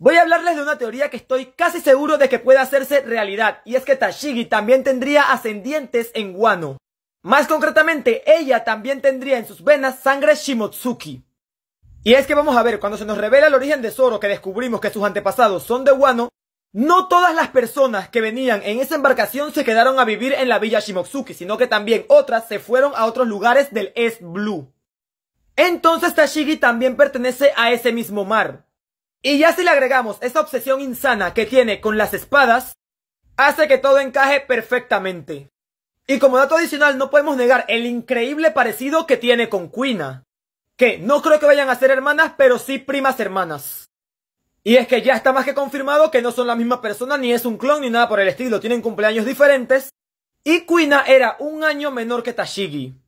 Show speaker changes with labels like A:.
A: Voy a hablarles de una teoría que estoy casi seguro de que puede hacerse realidad, y es que Tashigi también tendría ascendientes en Wano. Más concretamente, ella también tendría en sus venas sangre Shimotsuki. Y es que vamos a ver, cuando se nos revela el origen de Zoro que descubrimos que sus antepasados son de Wano, no todas las personas que venían en esa embarcación se quedaron a vivir en la villa Shimotsuki, sino que también otras se fueron a otros lugares del East Blue. Entonces Tashigi también pertenece a ese mismo mar. Y ya si le agregamos esa obsesión insana que tiene con las espadas, hace que todo encaje perfectamente. Y como dato adicional no podemos negar el increíble parecido que tiene con Quina, que no creo que vayan a ser hermanas, pero sí primas hermanas. Y es que ya está más que confirmado que no son la misma persona, ni es un clon, ni nada por el estilo, tienen cumpleaños diferentes, y Quina era un año menor que Tashigi.